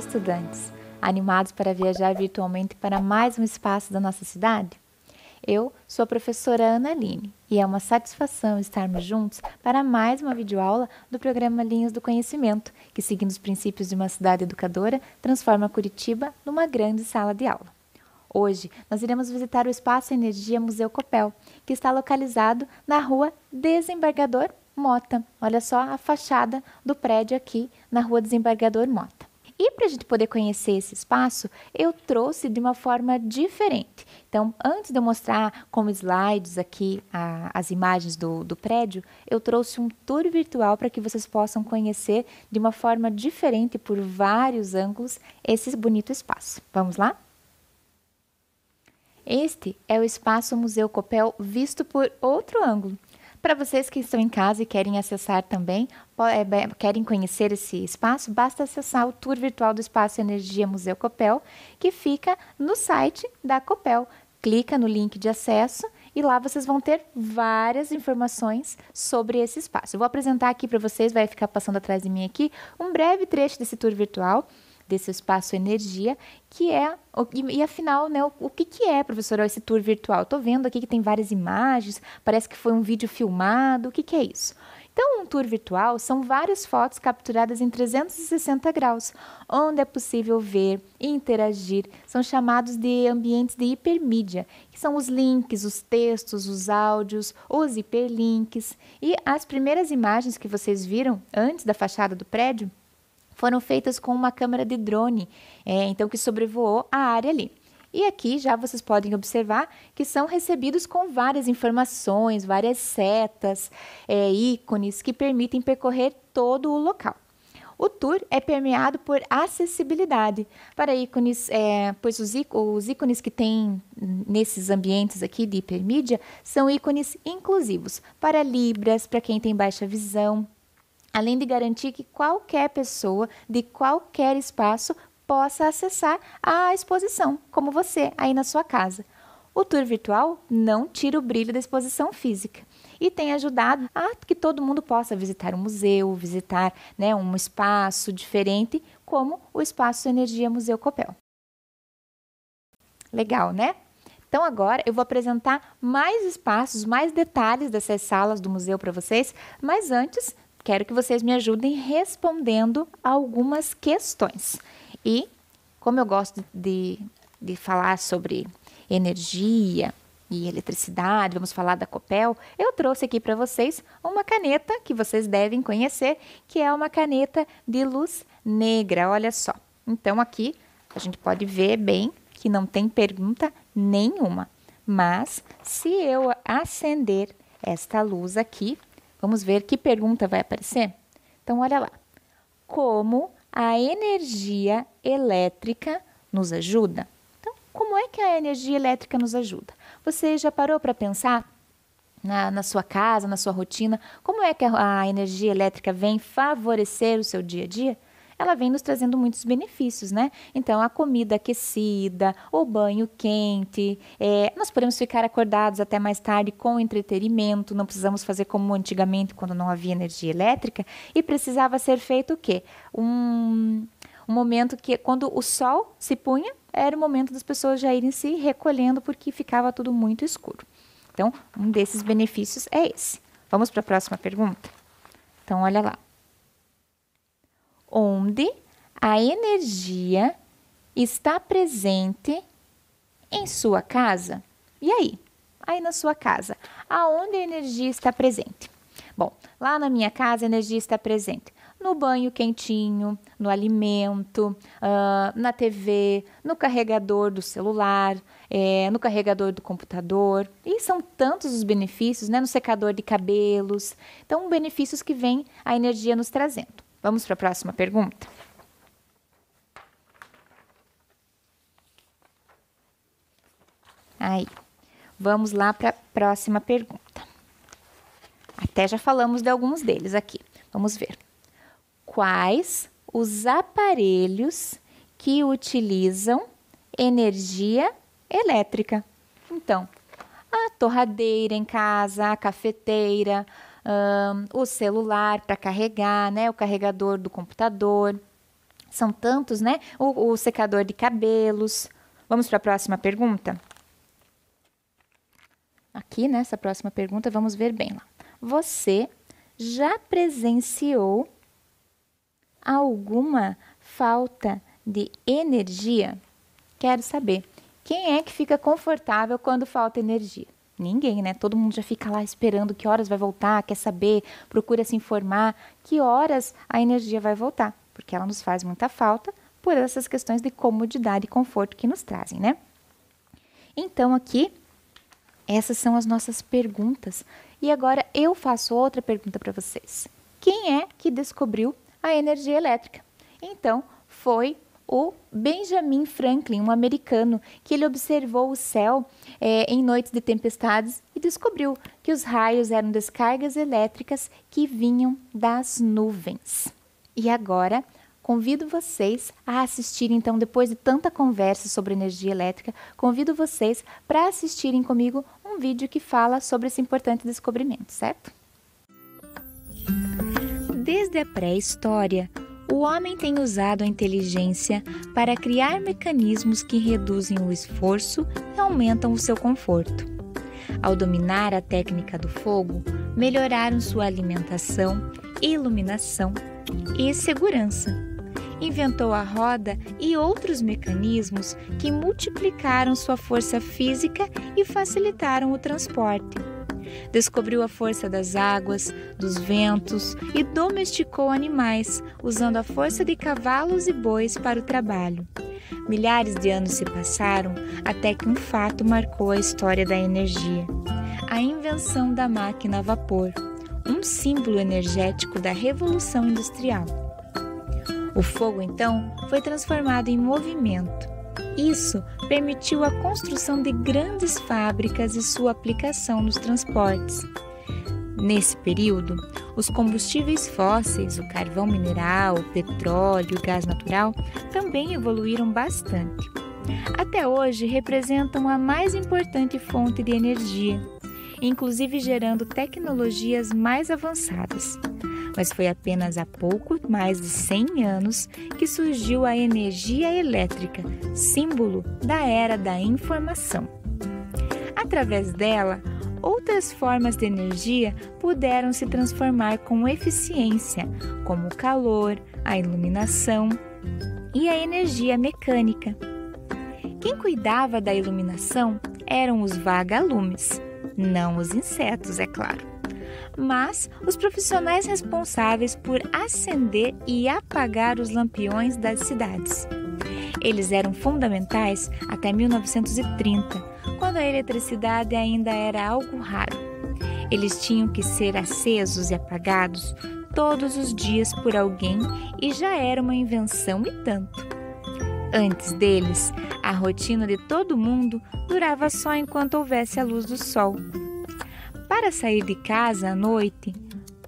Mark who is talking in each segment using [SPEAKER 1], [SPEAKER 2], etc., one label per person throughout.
[SPEAKER 1] estudantes, animados para viajar virtualmente para mais um espaço da nossa cidade? Eu sou a professora Ana Aline e é uma satisfação estarmos juntos para mais uma videoaula do programa Linhas do Conhecimento, que, seguindo os princípios de uma cidade educadora, transforma Curitiba numa grande sala de aula. Hoje, nós iremos visitar o Espaço Energia Museu Copel, que está localizado na rua Desembargador Mota. Olha só a fachada do prédio aqui na rua Desembargador Mota. E para a gente poder conhecer esse espaço, eu trouxe de uma forma diferente. Então, antes de eu mostrar como slides aqui a, as imagens do, do prédio, eu trouxe um tour virtual para que vocês possam conhecer de uma forma diferente, por vários ângulos, esse bonito espaço. Vamos lá? Este é o espaço Museu Copel visto por outro ângulo. Para vocês que estão em casa e querem acessar também, é, querem conhecer esse espaço, basta acessar o tour virtual do Espaço Energia Museu Copel, que fica no site da Copel. Clica no link de acesso e lá vocês vão ter várias informações sobre esse espaço. Eu vou apresentar aqui para vocês, vai ficar passando atrás de mim aqui, um breve trecho desse tour virtual desse espaço energia, que é, e, e afinal, né, o, o, que, que é, professora, esse tour virtual? Estou vendo aqui que tem várias imagens, parece que foi um vídeo filmado, o que, que é isso? Então, um tour virtual são várias fotos capturadas em 360 graus, onde é possível ver e interagir. São chamados de ambientes de hipermídia, que são os links, os textos, os áudios, os hiperlinks. E as primeiras imagens que vocês viram antes da fachada do prédio foram feitas com uma câmera de drone, é, então que sobrevoou a área ali. E aqui já vocês podem observar que são recebidos com várias informações, várias setas, é, ícones que permitem percorrer todo o local. O tour é permeado por acessibilidade para ícones, é, pois os, os, ícones que tem nesses ambientes aqui de hipermídia são ícones inclusivos para libras, para quem tem baixa visão, além de garantir que qualquer pessoa de qualquer espaço possa acessar a exposição, como você aí na sua casa. O tour virtual não tira o brilho da exposição física e tem ajudado a que todo mundo possa visitar um museu, visitar né, um espaço diferente, como o Espaço Energia Museu Copel. Legal, né? Então agora eu vou apresentar mais espaços, mais detalhes dessas salas do museu para vocês, mas antes quero que vocês me ajudem respondendo algumas questões. E, como eu gosto de, de falar sobre energia e eletricidade, vamos falar da Copel, eu trouxe aqui para vocês uma caneta que vocês devem conhecer, que é uma caneta de luz negra, olha só. Então, aqui a gente pode ver bem que não tem pergunta nenhuma. Mas se eu acender esta luz aqui, Vamos ver que pergunta vai aparecer? Então, olha lá. Como a energia elétrica nos ajuda? Então, como é que a energia elétrica nos ajuda? Você já parou para pensar na, na, sua casa, na sua rotina? Como é que a, a energia elétrica vem favorecer o seu dia a dia? ela vem nos trazendo muitos benefícios, né? Então, a comida aquecida, o banho quente, é, nós podemos ficar acordados até mais tarde com entretenimento, não precisamos fazer como antigamente, quando não havia energia elétrica, e precisava ser feito o quê? Um, um momento que, quando o sol se punha, era o momento das pessoas já irem se recolhendo, porque ficava tudo muito escuro. Então, um desses benefícios é esse. Vamos para a próxima pergunta? Então, olha lá onde a energia está presente em sua casa. E aí? Aí na sua casa, aonde a energia está presente? Bom, lá na minha casa a energia está presente no banho quentinho, no alimento, uh, na TV, no carregador do celular, é, no carregador do computador. E são tantos os benefícios, né? No secador de cabelos. Então, benefícios que vem a energia nos trazendo. Vamos para a próxima pergunta? Aí. Vamos lá para a próxima pergunta. Até já falamos de alguns deles aqui. Vamos ver. Quais os aparelhos que utilizam energia elétrica? Então, a torradeira em casa, a cafeteira, um, o celular para carregar, né? O carregador do computador. São tantos, né? O, o secador de cabelos. Vamos para a próxima pergunta? Aqui, nessa né, próxima pergunta, vamos ver bem lá. Você já presenciou alguma falta de energia? Quero saber, quem é que fica confortável quando falta energia? Ninguém, né? Todo mundo já fica lá esperando que horas vai voltar, quer saber, procura se informar, que horas a energia vai voltar, porque ela nos faz muita falta por essas questões de comodidade e conforto que nos trazem, né? Então aqui essas são as nossas perguntas. E agora eu faço outra pergunta para vocês. Quem é que descobriu a energia elétrica? Então, foi o Benjamin Franklin, um americano, que ele observou o céu é, em noites de tempestades e descobriu que os raios eram descargas elétricas que vinham das nuvens. E agora, convido vocês a assistir, então, depois de tanta conversa sobre energia elétrica, convido vocês para assistirem comigo um vídeo que fala sobre esse importante descobrimento, certo? Desde a pré-história, o homem tem usado a inteligência para criar mecanismos que reduzem o esforço e aumentam o seu conforto. Ao dominar a técnica do fogo, melhoraram sua alimentação, iluminação e segurança. Inventou a roda e outros mecanismos que multiplicaram sua força física e facilitaram o transporte. Descobriu a força das águas, dos ventos e domesticou animais, usando a força de cavalos e bois para o trabalho. Milhares de anos se passaram até que um fato marcou a história da energia: a invenção da máquina a vapor, um símbolo energético da Revolução Industrial. O fogo, então, foi transformado em movimento isso permitiu a construção de grandes fábricas e sua aplicação nos transportes. Nesse período, os combustíveis fósseis, o carvão mineral, o petróleo e o gás natural também evoluíram bastante. Até hoje representam a mais importante fonte de energia, inclusive gerando tecnologias mais avançadas mas foi apenas há pouco mais de 100 anos que surgiu a energia elétrica, símbolo da era da informação. Através dela, outras formas de energia puderam se transformar com eficiência, como o calor, a iluminação e a energia mecânica. Quem cuidava da iluminação eram os vagalumes, não os insetos, é claro mas os profissionais responsáveis por acender e apagar os lampiões das cidades. Eles eram fundamentais até 1930, quando a eletricidade ainda era algo raro. Eles tinham que ser acesos e apagados todos os dias por alguém e já era uma invenção e tanto. Antes deles, a rotina de todo mundo durava só enquanto houvesse a luz do sol. Para sair de casa à noite,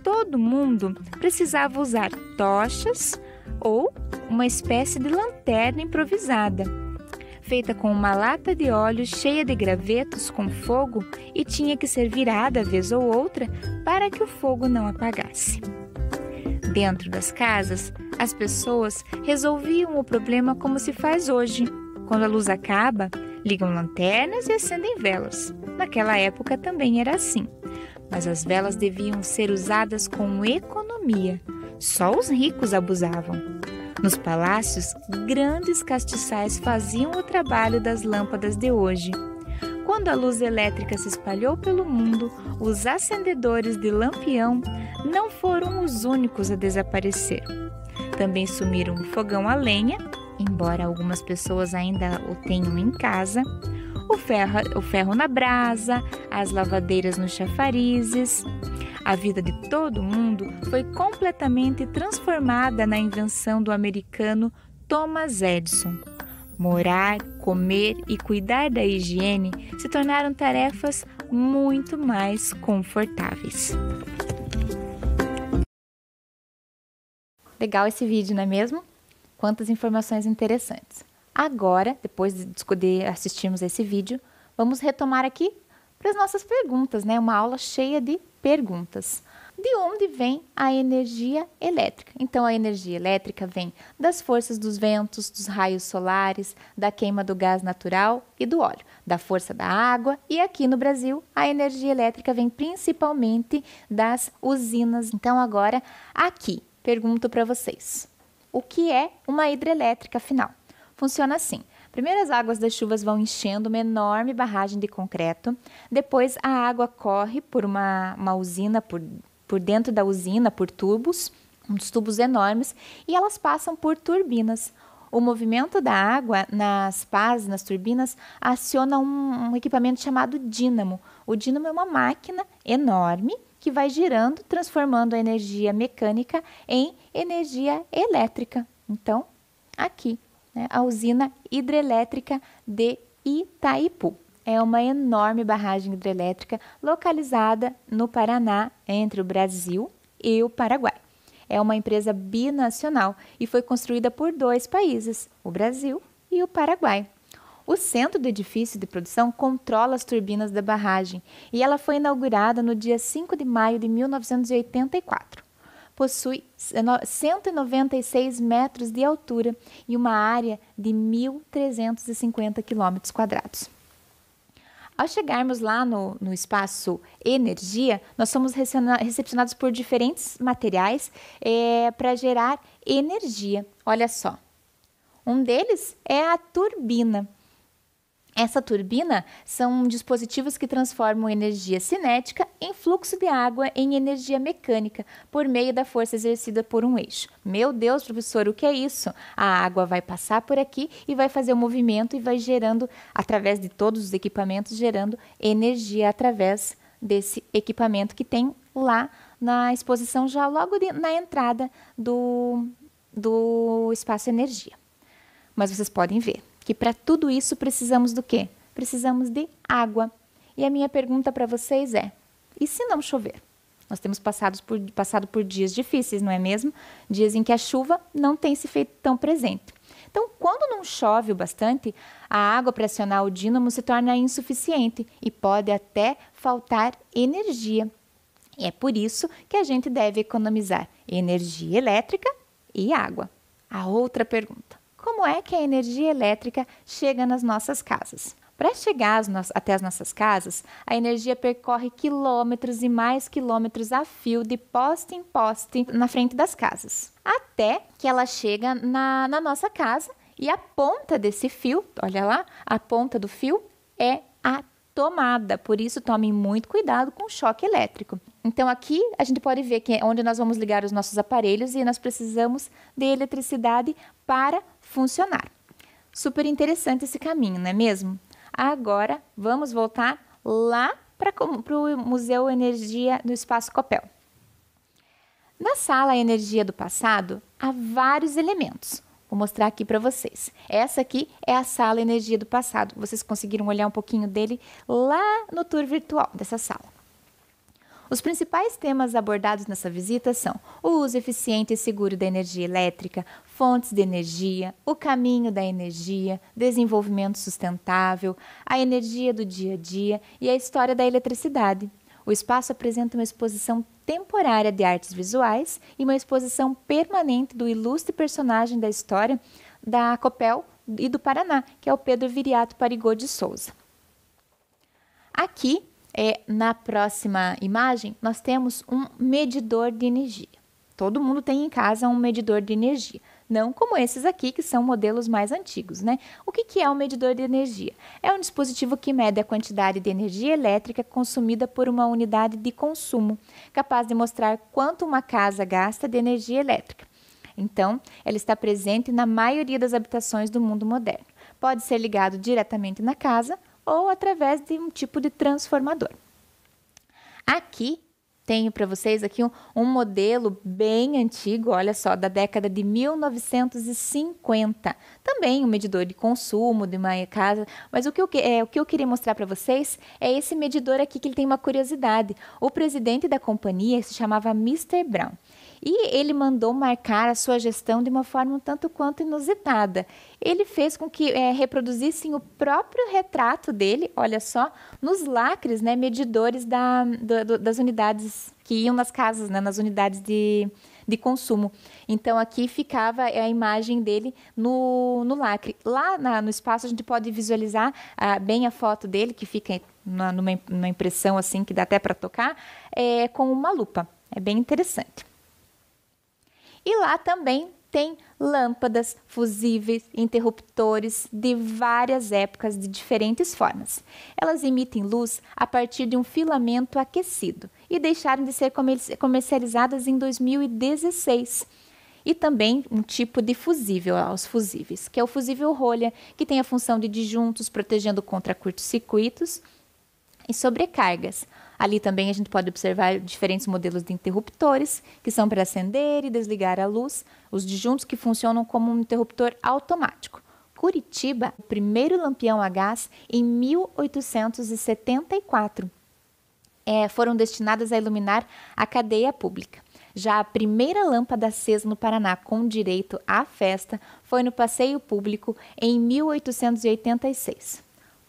[SPEAKER 1] todo mundo precisava usar tochas ou uma espécie de lanterna improvisada, feita com uma lata de óleo cheia de gravetos com fogo e tinha que ser virada vez ou outra para que o fogo não apagasse. Dentro das casas, as pessoas resolviam o problema como se faz hoje. Quando a luz acaba, ligam lanternas e acendem velas. Naquela época também era assim, mas as velas deviam ser usadas com economia. Só os ricos abusavam. Nos palácios, grandes castiçais faziam o trabalho das lâmpadas de hoje. Quando a luz elétrica se espalhou pelo mundo, os acendedores de lampião não foram os únicos a desaparecer. Também sumiram o fogão a lenha embora algumas pessoas ainda o tenham em casa, o ferro, o ferro na brasa, as lavadeiras nos chafarizes. A vida de todo mundo foi completamente transformada na invenção do americano Thomas Edison. Morar, comer e cuidar da higiene se tornaram tarefas muito mais confortáveis. Legal esse vídeo, não é mesmo? quantas informações interessantes. Agora, depois de assistirmos esse vídeo, vamos retomar aqui para as nossas perguntas, né? Uma aula cheia de perguntas. De onde vem a energia elétrica? Então, a energia elétrica vem das forças dos ventos, dos raios solares, da queima do gás natural e do óleo, da força da água. E aqui no Brasil, a energia elétrica vem principalmente das usinas. Então, agora, aqui, pergunto para vocês: o que é uma hidrelétrica final. Funciona assim: primeiro as águas das chuvas vão enchendo uma enorme barragem de concreto, depois a água corre por uma, uma usina, por, por dentro da usina, por tubos, uns tubos enormes, e elas passam por turbinas. O movimento da água nas pás, nas turbinas, aciona um, um equipamento chamado dínamo. O dínamo é uma máquina enorme que vai girando, transformando a energia mecânica em energia elétrica. Então, aqui, né, a usina hidrelétrica de Itaipu. É uma enorme barragem hidrelétrica localizada no Paraná, entre o Brasil e o Paraguai. É uma empresa binacional e foi construída por dois países, o Brasil e o Paraguai. O centro do edifício de produção controla as turbinas da barragem e ela foi inaugurada no dia 5 de maio de 1984. Possui 196 metros de altura e uma área de 1.350 km. Ao chegarmos lá no, no espaço energia, nós somos recepcionados por diferentes materiais é, eh, para gerar energia. Olha só. Um deles é a turbina essa turbina são dispositivos que transformam energia cinética em fluxo de água em energia mecânica por meio da força exercida por um eixo. Meu Deus, professor, o que é isso? A água vai passar por aqui e vai fazer o um movimento e vai gerando, através de todos os equipamentos, gerando energia através desse equipamento que tem lá na exposição, já logo de, na entrada do, do espaço energia. Mas vocês podem ver que para tudo isso precisamos do quê? Precisamos de água. E a minha pergunta para vocês é: e se não chover? Nós temos passado por, passado por dias difíceis, não é mesmo? Dias em que a chuva não tem se feito tão presente. Então, quando não chove o bastante, a água para acionar o dínamo se torna insuficiente e pode até faltar energia. E é por isso que a gente deve economizar energia elétrica e água. A outra pergunta: como é que a energia elétrica chega nas nossas casas. Para chegar até as nossas casas, a energia percorre quilômetros e mais quilômetros a fio de poste em poste na frente das casas, até que ela chega na, na nossa casa e a ponta desse fio, olha lá, a ponta do fio é a tomada, por isso tomem muito cuidado com o choque elétrico. Então aqui a gente pode ver que é onde nós vamos ligar os nossos aparelhos e nós precisamos de eletricidade para funcionar. Super interessante esse caminho, não é mesmo? Agora vamos voltar lá para o Museu Energia no Espaço Copel. Na sala Energia do Passado há vários elementos. Vou mostrar aqui para vocês. Essa aqui é a sala Energia do Passado. Vocês conseguiram olhar um pouquinho dele lá no tour virtual dessa sala. Os principais temas abordados nessa visita são o uso eficiente e seguro da energia elétrica, fontes de energia, o caminho da energia, desenvolvimento sustentável, a energia do dia a dia e a história da eletricidade. O espaço apresenta uma exposição temporária de artes visuais e uma exposição permanente do ilustre personagem da história da Copel e do Paraná, que é o Pedro Viriato Parigô de Souza. Aqui é, na próxima imagem, nós temos um medidor de energia. Todo mundo tem em casa um medidor de energia, não como esses aqui, que são modelos mais antigos, né? O que, que é um medidor de energia? É um dispositivo que mede a quantidade de energia elétrica consumida por uma unidade de consumo, capaz de mostrar quanto uma casa gasta de energia elétrica. Então, ela está presente na maioria das habitações do mundo moderno. Pode ser ligado diretamente na casa ou através de um tipo de transformador. Aqui tenho para vocês aqui um, um, modelo bem antigo, olha só, da década de 1950. Também um medidor de consumo de uma casa, mas o que eu, é, o que eu queria mostrar para vocês é esse medidor aqui que ele tem uma curiosidade. O presidente da companhia se chamava Mr. Brown. E ele mandou marcar a sua gestão de uma forma um tanto quanto inusitada. Ele fez com que é, reproduzissem o próprio retrato dele, olha só, nos lacres, né, medidores da, do, das unidades que iam nas casas, né, nas unidades de, de consumo. Então aqui ficava a imagem dele no, no lacre. Lá na, no espaço a gente pode visualizar ah, bem a foto dele, que fica numa, numa impressão assim que dá até para tocar, é, com uma lupa. É bem interessante. E lá também tem lâmpadas, fusíveis, interruptores de várias épocas de diferentes formas. Elas emitem luz a partir de um filamento aquecido e deixaram de ser comercializadas em 2016. E também um tipo de fusível, os fusíveis, que é o fusível rolha, que tem a função de disjuntos, protegendo contra curtos-circuitos e sobrecargas. Ali também a gente pode observar diferentes modelos de interruptores, que são para acender e desligar a luz, os disjuntos que funcionam como um interruptor automático. Curitiba, o primeiro lampião a gás em 1874. É, foram destinadas a iluminar a cadeia pública. Já a primeira lâmpada acesa no Paraná com direito à festa foi no Passeio Público em 1886.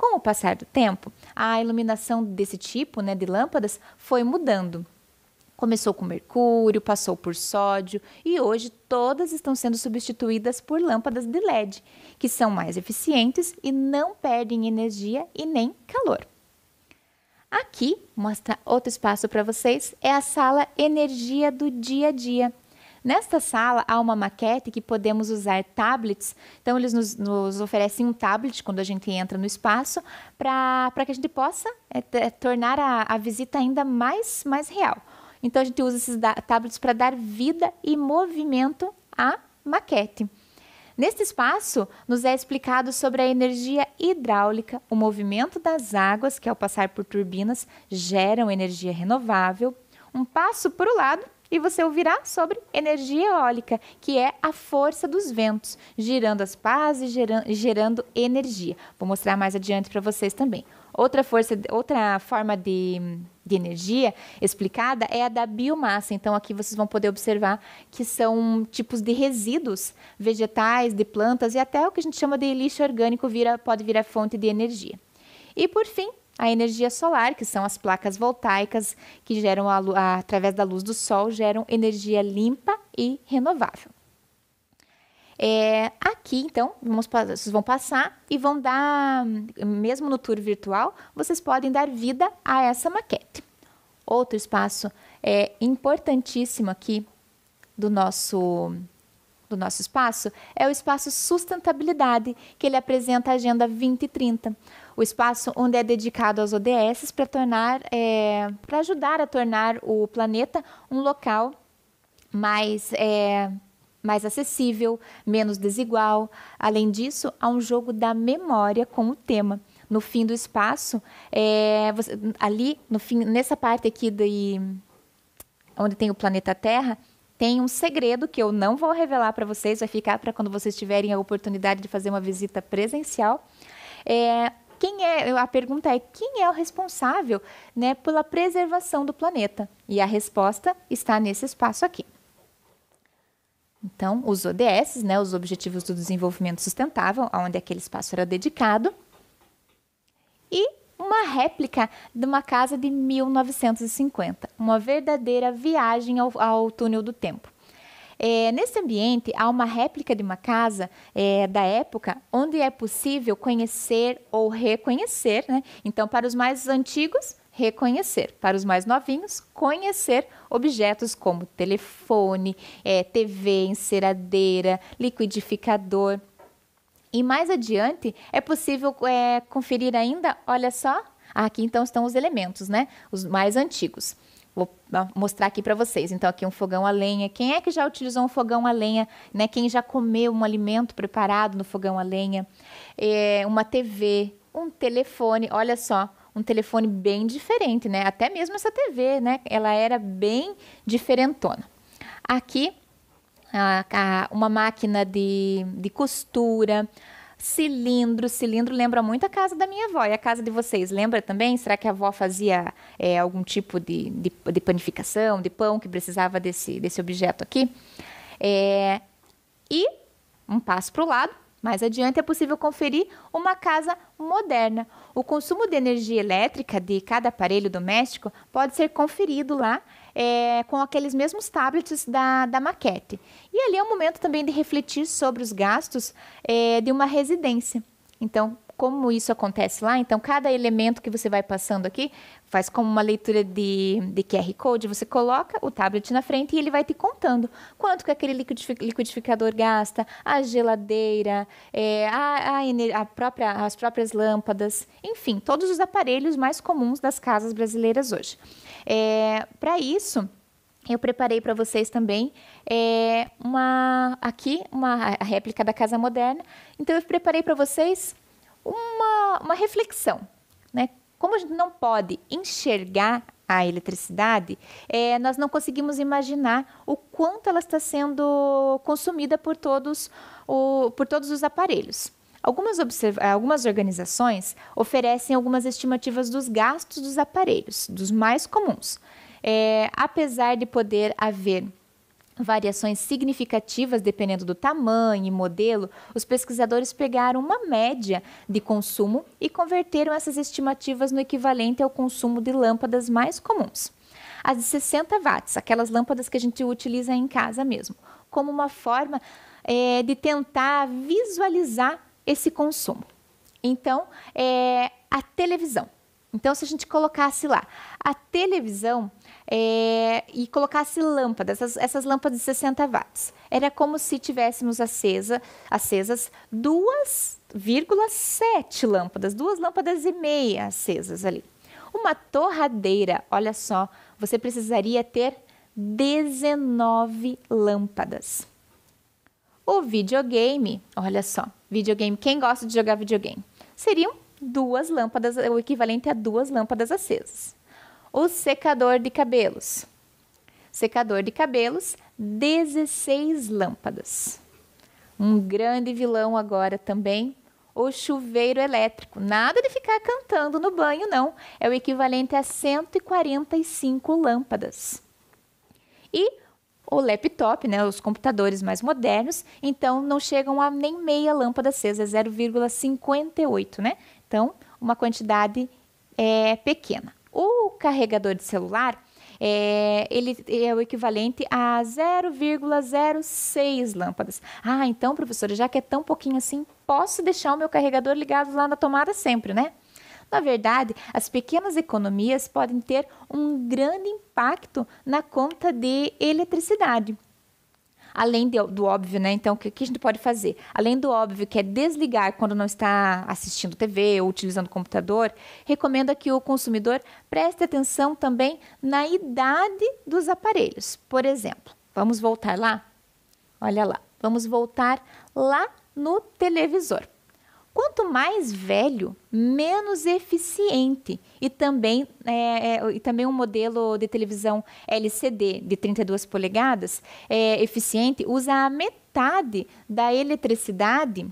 [SPEAKER 1] Com o passar do tempo, a iluminação desse tipo, né, de lâmpadas, foi mudando. Começou com mercúrio, passou por sódio e hoje todas estão sendo substituídas por lâmpadas de LED, que são mais eficientes e não perdem energia e nem calor. Aqui, mostra outro espaço para vocês, é a sala Energia do Dia a Dia, Nesta sala há uma maquete que podemos usar tablets. Então, eles nos, nos oferecem um tablet quando a gente entra no espaço para que a gente possa é, é, tornar a, a visita ainda mais, mais real. Então, a gente usa esses tablets para dar vida e movimento à maquete. Neste espaço, nos é explicado sobre a energia hidráulica, o movimento das águas, que ao passar por turbinas geram energia renovável. Um passo para o lado e você ouvirá sobre energia eólica, que é a força dos ventos, girando as pás e gerando, gerando energia. Vou mostrar mais adiante para vocês também. Outra força, outra forma de, de, energia explicada é a da biomassa. Então, aqui vocês vão poder observar que são tipos de resíduos vegetais, de plantas e até o que a gente chama de lixo orgânico vira, pode virar fonte de energia. E por fim, a energia solar, que são as placas voltaicas que geram a, a, através da luz do sol, geram energia limpa e renovável. É, aqui, então, vamos, vocês vão passar e vão dar, mesmo no tour virtual, vocês podem dar vida a essa maquete. Outro espaço é importantíssimo aqui do nosso do nosso espaço é o espaço Sustentabilidade, que ele apresenta a Agenda 2030. O espaço onde é dedicado aos ODS para tornar, é, para ajudar a tornar o planeta um local mais é, mais acessível, menos desigual. Além disso, há um jogo da memória com o tema. No fim do espaço, é, você, ali, no fim, nessa parte aqui de, onde tem o planeta Terra, tem um segredo que eu não vou revelar para vocês, vai ficar para quando vocês tiverem a oportunidade de fazer uma visita presencial. É, quem é, a pergunta é quem é o responsável né, pela preservação do planeta? E a resposta está nesse espaço aqui. Então, os ODS, né, os Objetivos do Desenvolvimento Sustentável, onde aquele espaço era dedicado. E uma réplica de uma casa de 1950, uma verdadeira viagem ao, ao túnel do tempo. É, nesse ambiente há uma réplica de uma casa é, da época onde é possível conhecer ou reconhecer, né? Então, para os mais antigos, reconhecer. Para os mais novinhos, conhecer objetos como telefone, é, TV, enceradeira, liquidificador. E mais adiante é possível é, conferir ainda, olha só, aqui então estão os elementos, né? Os mais antigos. Vou ah, mostrar aqui para vocês. Então, aqui um fogão a lenha. Quem é que já utilizou um fogão a lenha? Né? Quem já comeu um alimento preparado no fogão a lenha? É, uma TV, um telefone. Olha só, um telefone bem diferente, né? Até mesmo essa TV, né? Ela era bem diferentona. Aqui uma máquina de, de costura, cilindro. Cilindro lembra muito a casa da minha avó. E a casa de vocês lembra também? Será que a avó fazia é, algum tipo de, de, de, panificação, de pão que precisava desse, desse objeto aqui? É, e um passo para o lado, mais adiante é possível conferir uma casa moderna. O consumo de energia elétrica de cada aparelho doméstico pode ser conferido lá é, com aqueles mesmos tablets da, da maquete. E ali é o momento também de refletir sobre os gastos é, de uma residência. Então, como isso acontece lá, então cada elemento que você vai passando aqui faz como uma leitura de, de QR Code, você coloca o tablet na frente e ele vai te contando quanto que aquele liquidificador gasta, a geladeira, é, a, a, a própria, as próprias lâmpadas, enfim, todos os aparelhos mais comuns das casas brasileiras hoje. É, Para isso, eu preparei para vocês também é, uma aqui uma réplica da casa moderna. Então eu preparei para vocês uma, uma reflexão. Né? Como a gente não pode enxergar a eletricidade, é, nós não conseguimos imaginar o quanto ela está sendo consumida por todos, o, por todos os aparelhos. Algumas, algumas organizações oferecem algumas estimativas dos gastos dos aparelhos, dos mais comuns. É, apesar de poder haver variações significativas dependendo do tamanho e modelo, os pesquisadores pegaram uma média de consumo e converteram essas estimativas no equivalente ao consumo de lâmpadas mais comuns. As de 60 watts, aquelas lâmpadas que a gente utiliza em casa mesmo, como uma forma é, de tentar visualizar esse consumo. Então, é, a televisão. Então, se a gente colocasse lá, a televisão é, e colocasse lâmpadas, essas, essas, lâmpadas de 60 watts. Era como se tivéssemos acesa, acesas duas 2,7 lâmpadas, duas lâmpadas e meia acesas ali. Uma torradeira, olha só, você precisaria ter 19 lâmpadas. O videogame, olha só, videogame, quem gosta de jogar videogame? Seriam duas lâmpadas, o equivalente a duas lâmpadas acesas. O secador de cabelos. Secador de cabelos, 16 lâmpadas. Um grande vilão agora também, o chuveiro elétrico. Nada de ficar cantando no banho, não. É o equivalente a 145 lâmpadas. E o laptop, né, os computadores mais modernos, então não chegam a nem meia lâmpada acesa, é 0,58, né? Então, uma quantidade é, pequena. O carregador de celular, é, ele é o equivalente a 0,06 lâmpadas. Ah, então, professora, já que é tão pouquinho assim, posso deixar o meu carregador ligado lá na tomada sempre, né? Na verdade, as pequenas economias podem ter um grande impacto na conta de eletricidade além de, do óbvio, né? Então, o que, que a gente pode fazer? Além do óbvio, que é desligar quando não está assistindo TV ou utilizando computador, recomenda que o consumidor preste atenção também na idade dos aparelhos. Por exemplo, vamos voltar lá? Olha lá, vamos voltar lá no televisor. Quanto mais velho, menos eficiente. E também, é, é, e também um modelo de televisão LCD de 32 polegadas é, eficiente usa a metade da eletricidade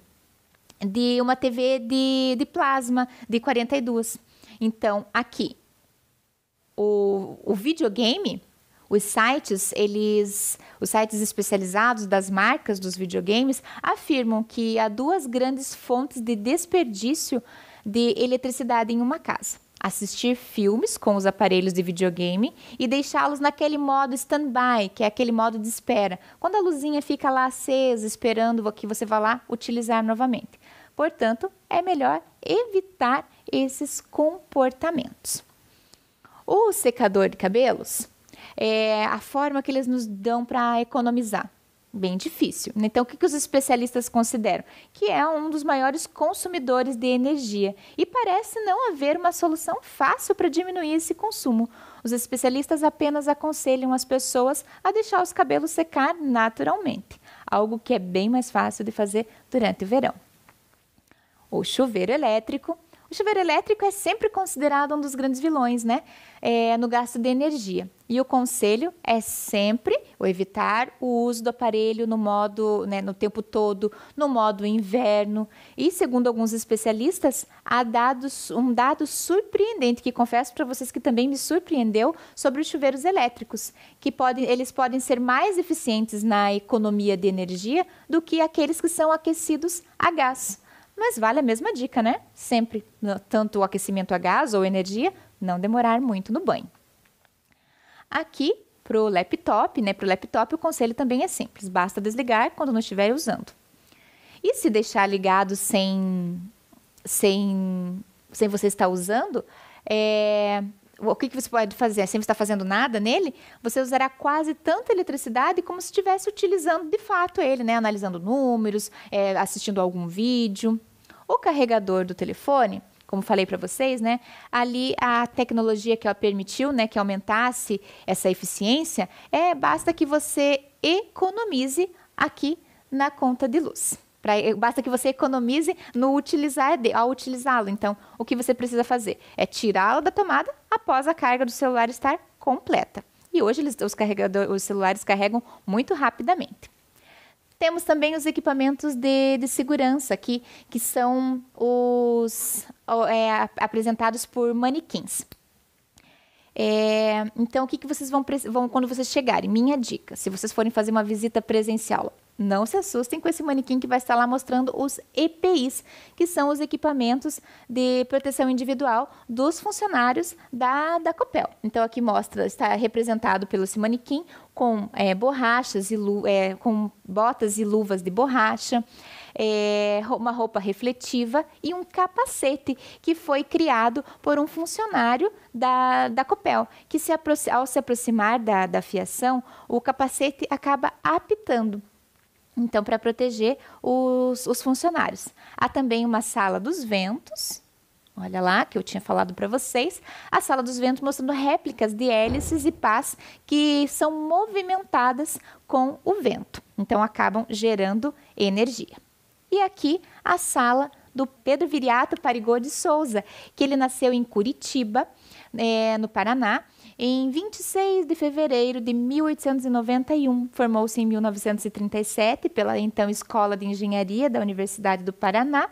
[SPEAKER 1] de uma TV de, de plasma de 42. Então, aqui, o, o videogame os sites, eles, os sites especializados das marcas dos videogames afirmam que há duas grandes fontes de desperdício de eletricidade em uma casa assistir filmes com os aparelhos de videogame e deixá-los naquele modo standby, que é aquele modo de espera, quando a luzinha fica lá acesa, esperando que você vá lá utilizar novamente. Portanto, é melhor evitar esses comportamentos. O secador de cabelos é, a forma que eles nos dão para economizar. Bem difícil. Então, o que, que os especialistas consideram? Que é um dos maiores consumidores de energia e parece não haver uma solução fácil para diminuir esse consumo. Os especialistas apenas aconselham as pessoas a deixar os cabelos secar naturalmente, algo que é bem mais fácil de fazer durante o verão. O chuveiro elétrico o chuveiro elétrico é sempre considerado um dos grandes vilões, né? É, no gasto de energia. E o conselho é sempre o evitar o uso do aparelho no modo, né, no tempo todo, no modo inverno. E segundo alguns especialistas, há dados, um dado surpreendente que confesso para vocês que também me surpreendeu sobre os chuveiros elétricos, que podem, eles podem ser mais eficientes na economia de energia do que aqueles que são aquecidos a gás. Mas vale a mesma dica, né? Sempre, né, tanto o aquecimento a gás ou energia, não demorar muito no banho. Aqui, para o laptop, né? Para o laptop, o conselho também é simples: basta desligar quando não estiver usando. E se deixar ligado sem, sem, sem você estar usando, é, o que, que você pode fazer? Sem estar fazendo nada nele, você usará quase tanta eletricidade como se estivesse utilizando de fato ele, né? Analisando números, é, assistindo algum vídeo. O carregador do telefone, como falei para vocês, né? Ali a tecnologia que ela permitiu, né, que aumentasse essa eficiência, é basta que você economize aqui na conta de luz. Pra, eh, basta que você economize no utilizar ao utilizá-lo. Então, o que você precisa fazer é tirá-lo da tomada após a carga do celular estar completa. E hoje eles, os, carregadores, os celulares carregam muito rapidamente. Temos também os equipamentos de, de segurança aqui, que são os é, apresentados por manequins. É, então, o que, que vocês vão, vão, quando vocês chegarem? Minha dica: se vocês forem fazer uma visita presencial não se assustem com esse manequim que vai estar lá mostrando os EPIs, que são os equipamentos de proteção individual dos funcionários da, da Copel. Então aqui mostra, está representado pelo esse manequim com é, borrachas e é, com botas e luvas de borracha. É, uma roupa refletiva e um capacete que foi criado por um funcionário da, da Copel, que se ao se aproximar da, da fiação, o capacete acaba apitando. Então, para proteger os, os funcionários. Há também uma sala dos ventos, Olha lá, que eu tinha falado para vocês, a Sala dos Ventos mostrando réplicas de hélices e pás que são movimentadas com o vento, então acabam gerando energia. E aqui a sala do Pedro Viriato Parigô de Souza, que ele nasceu em Curitiba, é, no Paraná, em 26 de fevereiro de 1891, formou-se em 1937 pela então Escola de Engenharia da Universidade do Paraná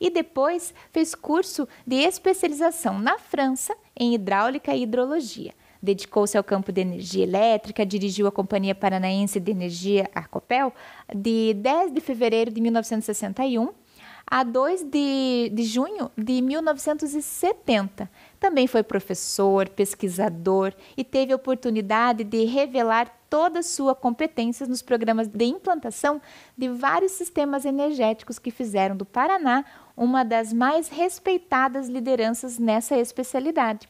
[SPEAKER 1] e depois fez curso de especialização na França em hidráulica e hidrologia. Dedicou-se ao campo de energia elétrica, dirigiu a Companhia Paranaense de Energia, a COPEL, de 10 de fevereiro de 1961 a 2 de, de junho de 1970 também foi professor, pesquisador e teve a oportunidade de revelar toda a sua competência nos programas de implantação de vários sistemas energéticos que fizeram do Paraná uma das mais respeitadas lideranças nessa especialidade.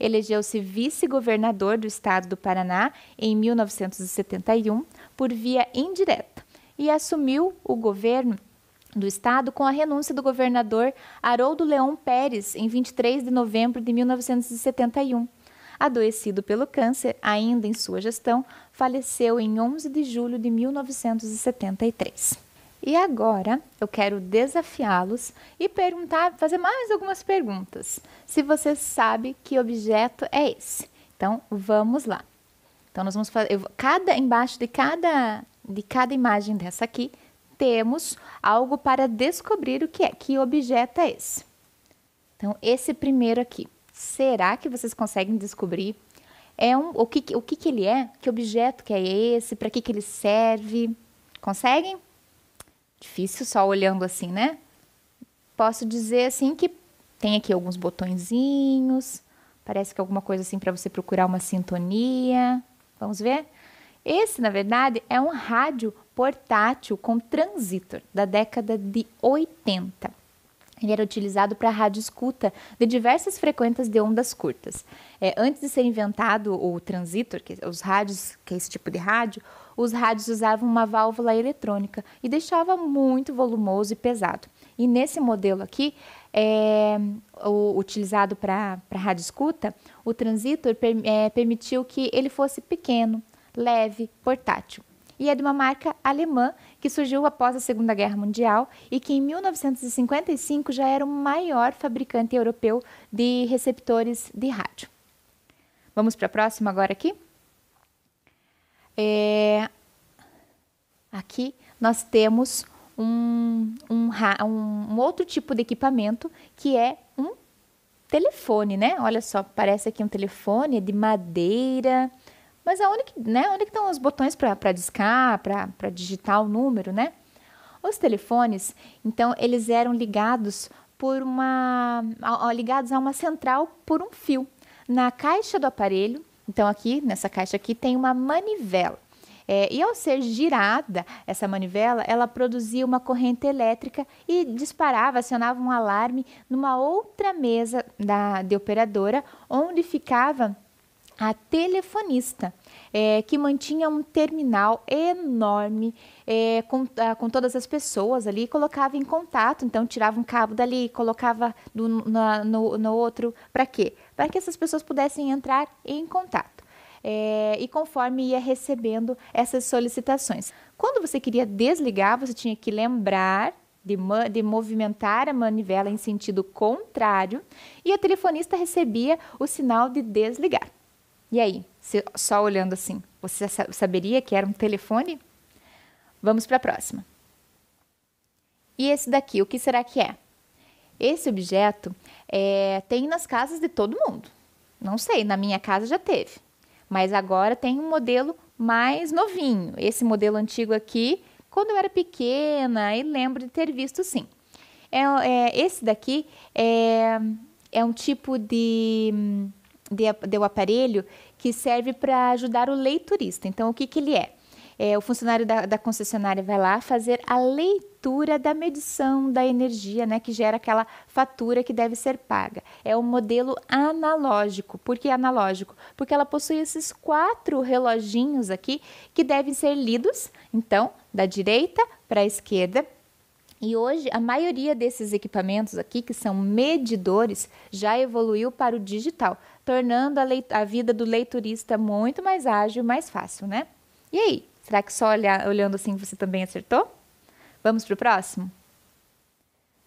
[SPEAKER 1] Elegeu-se vice-governador do estado do Paraná em 1971 por via indireta e assumiu o governo do Estado com a renúncia do governador Haroldo Leão Pérez em 23 de novembro de 1971. Adoecido pelo câncer, ainda em sua gestão, faleceu em 11 de julho de 1973. E agora eu quero desafiá-los e perguntar, fazer mais algumas perguntas. Se você sabe que objeto é esse. Então, vamos lá. Então, nós vamos fazer. Eu, cada, embaixo de cada, de cada imagem dessa aqui, temos algo para descobrir o que é, que objeto é esse. Então, esse primeiro aqui, será que vocês conseguem descobrir é um, o, que, o que, que ele é? Que objeto que é esse? Para que, que ele serve? Conseguem? Difícil só olhando assim, né? Posso dizer assim que tem aqui alguns botõezinhos, parece que é alguma coisa assim para você procurar uma sintonia. Vamos ver? Esse, na verdade, é um rádio portátil com transistor da década de 80. Ele era utilizado para rádio escuta de diversas frequências de ondas curtas. É, antes de ser inventado o transistor, que, os rádios, que é esse tipo de rádio, os rádios usavam uma válvula eletrônica e deixava muito volumoso e pesado. E nesse modelo aqui, é, o, utilizado para rádio escuta, o transistor per, é, permitiu que ele fosse pequeno, leve, portátil e é de uma marca alemã que surgiu após a Segunda Guerra Mundial e que em 1955 já era o maior fabricante europeu de receptores de rádio. Vamos para a próxima agora aqui? É... Aqui nós temos um, um, um, outro tipo de equipamento que é um telefone, né? Olha só, parece aqui um telefone é de madeira mas aonde que, né, onde que estão os botões para discar, para digitar o número, né? Os telefones, então, eles eram ligados por uma ligados a uma central por um fio. Na caixa do aparelho, então aqui nessa caixa aqui tem uma manivela. É, e ao ser girada essa manivela, ela produzia uma corrente elétrica e disparava, acionava um alarme numa outra mesa da de operadora, onde ficava a telefonista, é, que mantinha um terminal enorme é, com, a, ah, com todas as pessoas ali, colocava em contato, então tirava um cabo dali, colocava do, na, no, no outro, para quê? Para que essas pessoas pudessem entrar em contato. É, e conforme ia recebendo essas solicitações. Quando você queria desligar, você tinha que lembrar de, de, movimentar a manivela em sentido contrário e a telefonista recebia o sinal de desligar. E aí, se, só olhando assim, você saberia que era um telefone? Vamos para a próxima. E esse daqui, o que será que é? Esse objeto é, tem nas casas de todo mundo. Não sei, na minha casa já teve. Mas agora tem um modelo mais novinho. Esse modelo antigo aqui, quando eu era pequena, e lembro de ter visto sim. É, é, esse daqui é, é um tipo de hum, de, de um aparelho que serve para ajudar o leiturista. Então, o que, que ele é? É, o funcionário da, da, concessionária vai lá fazer a leitura da medição da energia, né, que gera aquela fatura que deve ser paga. É um modelo analógico. Por que analógico? Porque ela possui esses quatro reloginhos aqui que devem ser lidos, então, da direita para a esquerda. E hoje a maioria desses equipamentos aqui, que são medidores, já evoluiu para o digital tornando a, a, vida do leiturista muito mais ágil, mais fácil, né? E aí, será que só olhando assim você também acertou? Vamos para o próximo?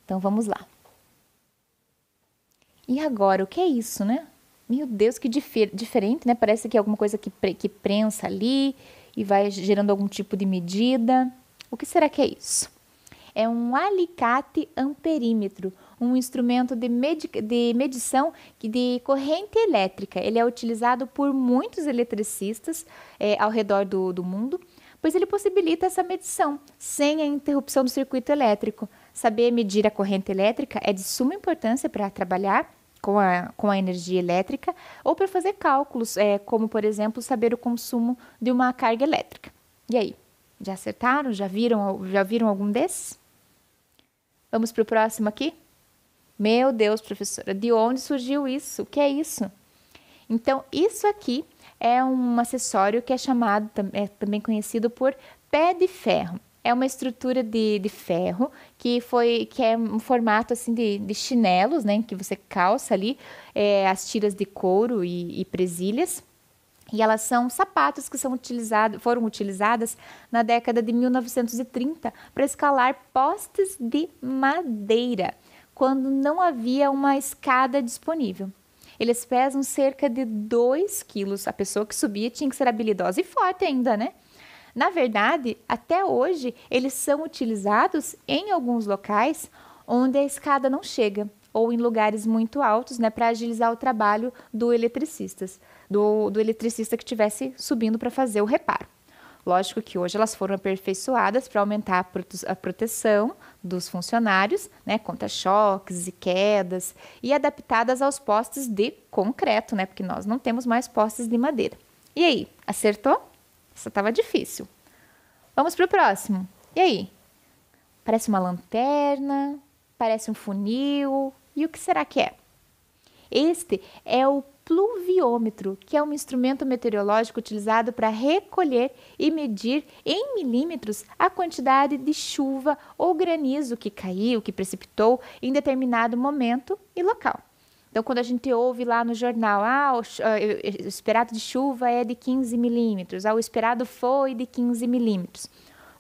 [SPEAKER 1] Então vamos lá. E agora, o que é isso, né? Meu Deus, que difer diferente, né? Parece que é alguma coisa que, pre que prensa ali e vai gerando algum tipo de medida. O que será que é isso? É um alicate amperímetro, um instrumento de, med de medição de corrente elétrica. Ele é utilizado por muitos eletricistas é, ao redor do, do mundo, pois ele possibilita essa medição sem a interrupção do circuito elétrico. Saber medir a corrente elétrica é de suma importância para trabalhar com a, com a energia elétrica ou para fazer cálculos, é, como por exemplo saber o consumo de uma carga elétrica. E aí, já acertaram? Já viram, já viram algum desses? Vamos para o próximo aqui? Meu Deus, professora, de onde surgiu isso? O que é isso? Então, isso aqui é um acessório que é chamado, é também conhecido por pé de ferro. É uma estrutura de, de ferro que foi que é um formato assim de, de chinelos, né? Que você calça ali é, as tiras de couro e, e presilhas. E elas são sapatos que são foram utilizadas na década de 1930 para escalar postes de madeira quando não havia uma escada disponível. Eles pesam cerca de 2 quilos. A pessoa que subia tinha que ser habilidosa e forte ainda, né? Na verdade, até hoje, eles são utilizados em alguns locais onde a escada não chega ou em lugares muito altos, né, para agilizar o trabalho do eletricista, do, do eletricista que estivesse subindo para fazer o reparo. Lógico que hoje elas foram aperfeiçoadas para aumentar a, prote a proteção dos funcionários, né, contra choques e quedas, e adaptadas aos postes de concreto, né, porque nós não temos mais postes de madeira. E aí, acertou? Essa estava difícil. Vamos para o próximo. E aí? Parece uma lanterna, parece um funil, e o que será que é? Este é o pluviômetro, que é um instrumento meteorológico utilizado para recolher e medir em milímetros a quantidade de chuva ou granizo que caiu, que precipitou em determinado momento e local. Então, quando a gente ouve lá no jornal, ah, o, ah, o esperado de chuva é de 15 milímetros, ah, o esperado foi de 15 milímetros.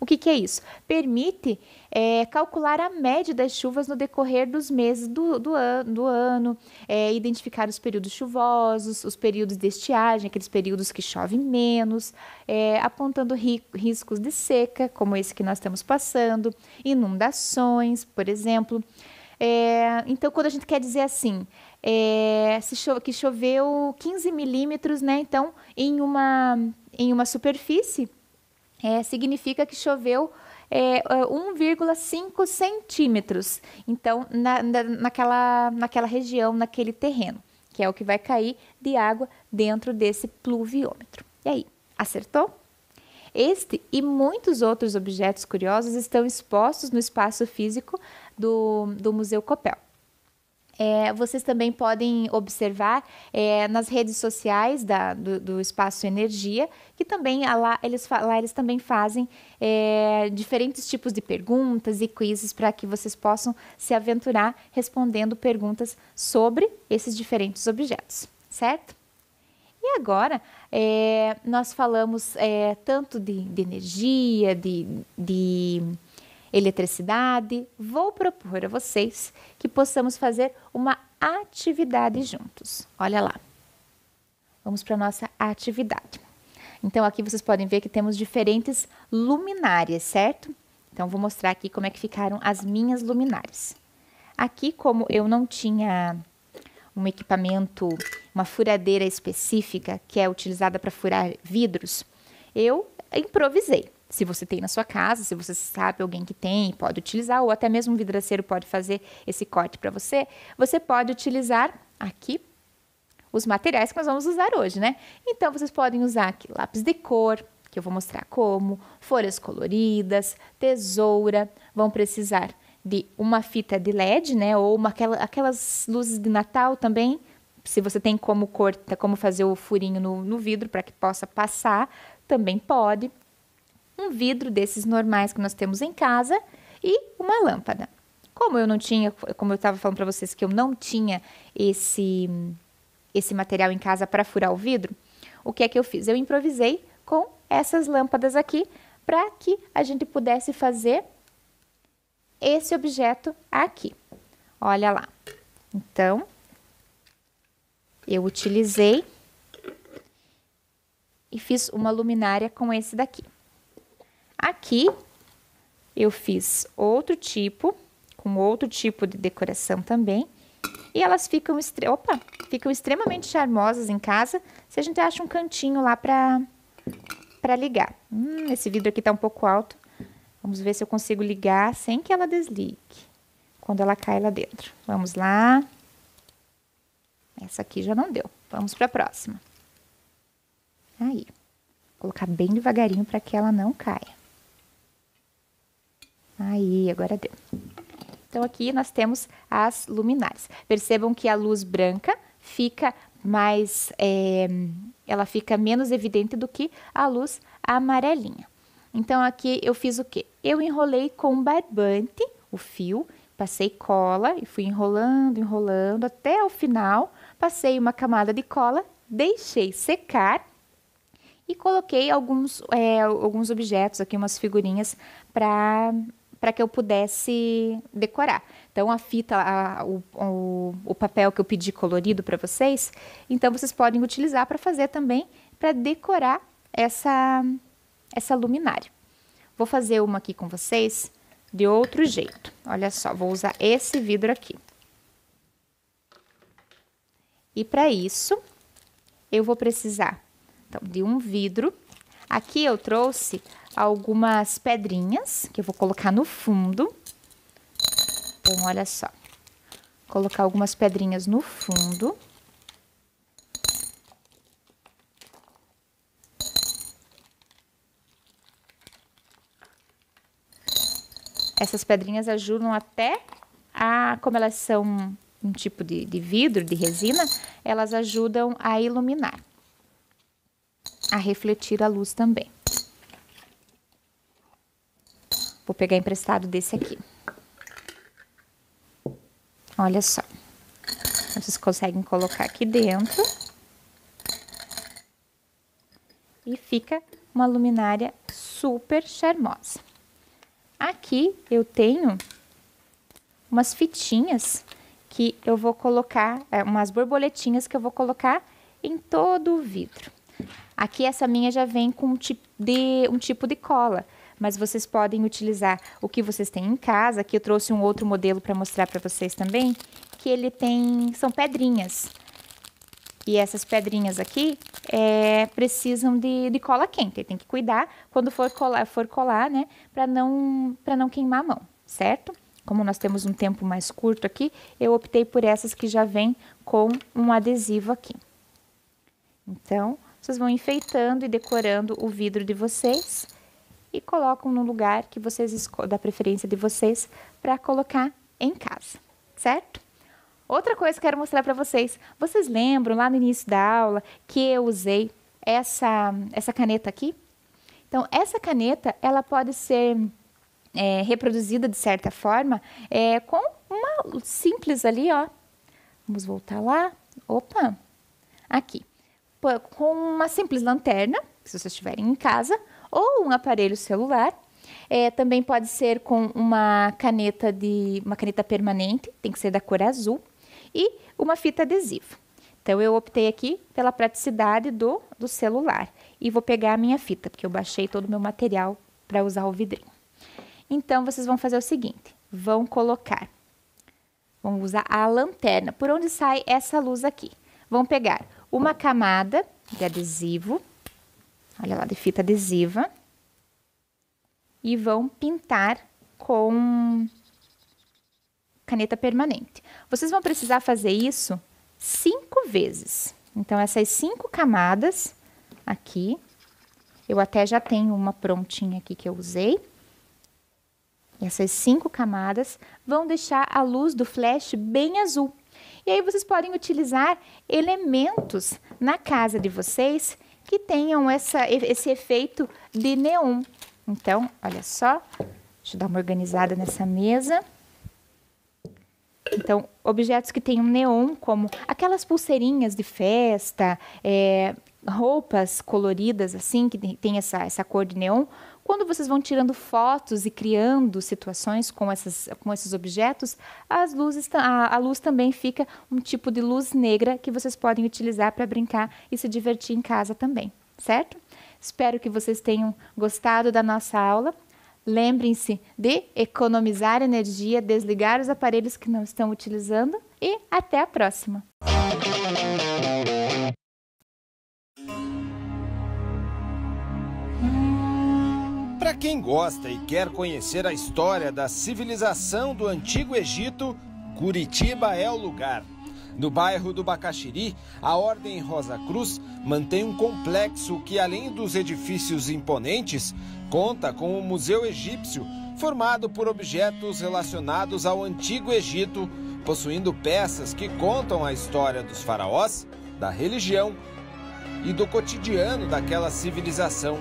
[SPEAKER 1] O que, que é isso? Permite é, calcular a média das chuvas no decorrer dos meses do, do, an, do ano, é, identificar os períodos chuvosos, os períodos de estiagem, aqueles períodos que chove menos, é, apontando ri, riscos de seca, como esse que nós estamos passando, inundações, por exemplo. É, então, quando a gente quer dizer assim, é, cho que choveu 15 milímetros, né? Então, em uma, em uma superfície é, significa que choveu é, 1,5 é, centímetros. Então, na, na, naquela, naquela região, naquele terreno, que é o que vai cair de água dentro desse pluviômetro. E aí, acertou? Este e muitos outros objetos curiosos estão expostos no espaço físico do, do Museu Copel. É, vocês também podem observar é, nas redes sociais da, do, do, Espaço Energia, que também lá eles, lá eles também fazem é, diferentes tipos de perguntas e quizzes para que vocês possam se aventurar respondendo perguntas sobre esses diferentes objetos, certo? E agora, é, nós falamos é, tanto de, de energia, de, de eletricidade, vou propor a vocês que possamos fazer uma atividade juntos. Olha lá. Vamos para a nossa atividade. Então, aqui vocês podem ver que temos diferentes luminárias, certo? Então, vou mostrar aqui como é que ficaram as minhas luminárias. Aqui, como eu não tinha um equipamento, uma furadeira específica que é utilizada para furar vidros, eu improvisei se você tem na sua casa, se você sabe alguém que tem, pode utilizar, ou até mesmo um vidraceiro pode fazer esse corte para você, você pode utilizar aqui os materiais que nós vamos usar hoje, né? Então, vocês podem usar aqui lápis de cor, que eu vou mostrar como, folhas coloridas, tesoura, vão precisar de uma fita de LED, né? Ou uma, aquela, aquelas luzes de Natal também, se você tem como corta, como fazer o furinho no, no vidro para que possa passar, também pode um vidro desses normais que nós temos em casa e uma lâmpada. Como eu não tinha, como eu estava falando para vocês que eu não tinha esse esse material em casa para furar o vidro, o que é que eu fiz? Eu improvisei com essas lâmpadas aqui para que a gente pudesse fazer esse objeto aqui. Olha lá. Então, eu utilizei e fiz uma luminária com esse daqui. Aqui eu fiz outro tipo, com outro tipo de decoração também. E elas ficam, Opa, ficam extremamente charmosas em casa, se a gente acha um cantinho lá para ligar. Hum, esse vidro aqui está um pouco alto. Vamos ver se eu consigo ligar sem que ela desligue. Quando ela cai lá dentro. Vamos lá. Essa aqui já não deu. Vamos para a próxima. Aí. Vou colocar bem devagarinho para que ela não caia. Aí, agora deu. Então, aqui nós temos as luminárias. Percebam que a luz branca fica mais. É, ela fica menos evidente do que a luz amarelinha. Então, aqui eu fiz o quê? Eu enrolei com barbante o fio, passei cola e fui enrolando, enrolando até o final. Passei uma camada de cola, deixei secar e coloquei alguns, é, alguns objetos aqui, umas figurinhas, para para que eu pudesse decorar. Então, a fita, a, o, o, o, papel que eu pedi colorido para vocês, então vocês podem utilizar para fazer também, para decorar essa, essa luminária. Vou fazer uma aqui com vocês de outro jeito. Olha só, vou usar esse vidro aqui. E para isso, eu vou precisar então, de um vidro. Aqui eu trouxe algumas pedrinhas que eu vou colocar no fundo. Então, olha só. Colocar algumas pedrinhas no fundo. Essas pedrinhas ajudam até a, como elas são um tipo de, de vidro, de resina, elas ajudam a iluminar, a refletir a luz também. Vou pegar emprestado desse aqui. Olha só. Vocês conseguem colocar aqui dentro. E fica uma luminária super charmosa. Aqui eu tenho umas fitinhas que eu vou colocar, é, umas borboletinhas que eu vou colocar em todo o vidro. Aqui essa minha já vem com um tipo de, um tipo de cola, mas vocês podem utilizar o que vocês têm em casa. Aqui eu trouxe um outro modelo para mostrar para vocês também, que ele tem, são pedrinhas. E essas pedrinhas aqui é, precisam de, de, cola quente, tem que cuidar quando for colar, for colar né, para não, pra não queimar a mão, certo? Como nós temos um tempo mais curto aqui, eu optei por essas que já vem com um adesivo aqui. Então, vocês vão enfeitando e decorando o vidro de vocês e colocam no lugar que vocês da preferência de vocês para colocar em casa, certo? Outra coisa que eu quero mostrar para vocês. Vocês lembram lá no início da aula que eu usei essa essa caneta aqui? Então essa caneta ela pode ser é, reproduzida de certa forma é, com uma simples ali, ó. Vamos voltar lá. Opa, aqui com uma simples lanterna, se vocês estiverem em casa, ou um aparelho celular. É, também pode ser com uma caneta de uma caneta permanente, tem que ser da cor azul, e uma fita adesiva. Então eu optei aqui pela praticidade do, do celular e vou pegar a minha fita, porque eu baixei todo o meu material para usar o vidrinho. Então vocês vão fazer o seguinte, vão colocar vamos usar a lanterna. Por onde sai essa luz aqui? Vão pegar uma camada de adesivo olha lá, de fita adesiva, e vão pintar com caneta permanente. Vocês vão precisar fazer isso cinco vezes. Então, essas cinco camadas aqui, eu até já tenho uma prontinha aqui que eu usei. essas cinco camadas vão deixar a luz do flash bem azul. E aí vocês podem utilizar elementos na casa de vocês que tenham essa, esse efeito de neon. Então, olha só, deixa eu dar uma organizada nessa mesa. Então, objetos que tenham neon, como aquelas pulseirinhas de festa, é, roupas coloridas assim, que tem essa, essa cor de neon, quando vocês vão tirando fotos e criando situações com, essas, com esses objetos, as luzes, a, a luz também fica um tipo de luz negra que vocês podem utilizar para brincar e se divertir em casa também, certo? Espero que vocês tenham gostado da nossa aula. Lembrem-se de economizar energia, desligar os aparelhos que não estão utilizando e até a próxima!
[SPEAKER 2] Para quem gosta e quer conhecer a história da civilização do Antigo Egito, Curitiba é o lugar. No bairro do Bacaxiri, a Ordem Rosa Cruz mantém um complexo que, além dos edifícios imponentes, conta com o um Museu Egípcio, formado por objetos relacionados ao Antigo Egito, possuindo peças que contam a história dos faraós, da religião e do cotidiano daquela civilização.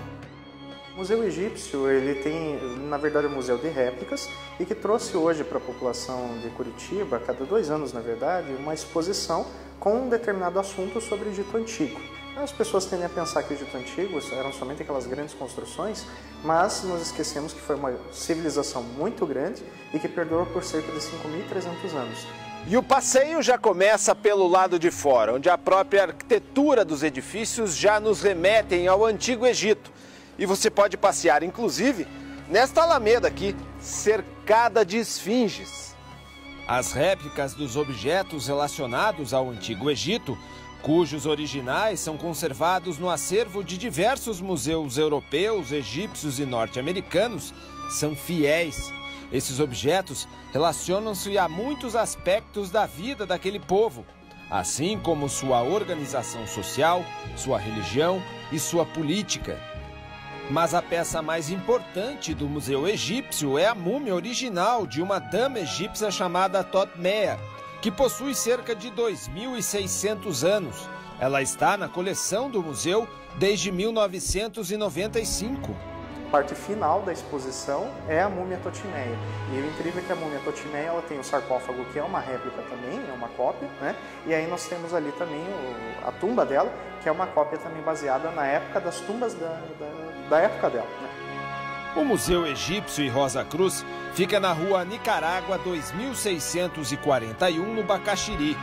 [SPEAKER 2] O Museu Egípcio, ele tem, na verdade, um museu de réplicas e que trouxe hoje para a população de Curitiba, a cada dois anos, na verdade, uma exposição com um determinado assunto sobre o Egito Antigo. As pessoas tendem a pensar que o Egito Antigo eram somente aquelas grandes construções, mas nós esquecemos que foi uma civilização muito grande e que perdurou por cerca de 5.300 anos. E o passeio já começa pelo lado de fora, onde a própria arquitetura dos edifícios já nos remetem ao Antigo Egito. E você pode passear, inclusive, nesta alameda aqui, cercada de esfinges. As réplicas dos objetos relacionados ao Antigo Egito, cujos originais são conservados no acervo de diversos museus europeus, egípcios e norte-americanos, são fiéis. Esses objetos relacionam-se a muitos aspectos da vida daquele povo, assim como sua organização social, sua religião e sua política. Mas a peça mais importante do Museu Egípcio é a múmia original de uma dama egípcia chamada Totmea, que possui cerca de 2.600 anos. Ela está na coleção do museu desde 1995. A parte final da exposição é a múmia Totmeia. E o incrível é que a múmia Totmeia tem o sarcófago, que é uma réplica também, é uma cópia, né? E aí nós temos ali também o, a tumba dela, que é uma cópia também baseada na época das tumbas da, da da época dela. Né? O Museu Egípcio e Rosa Cruz fica na rua Nicarágua 2641, no Bacaxiri.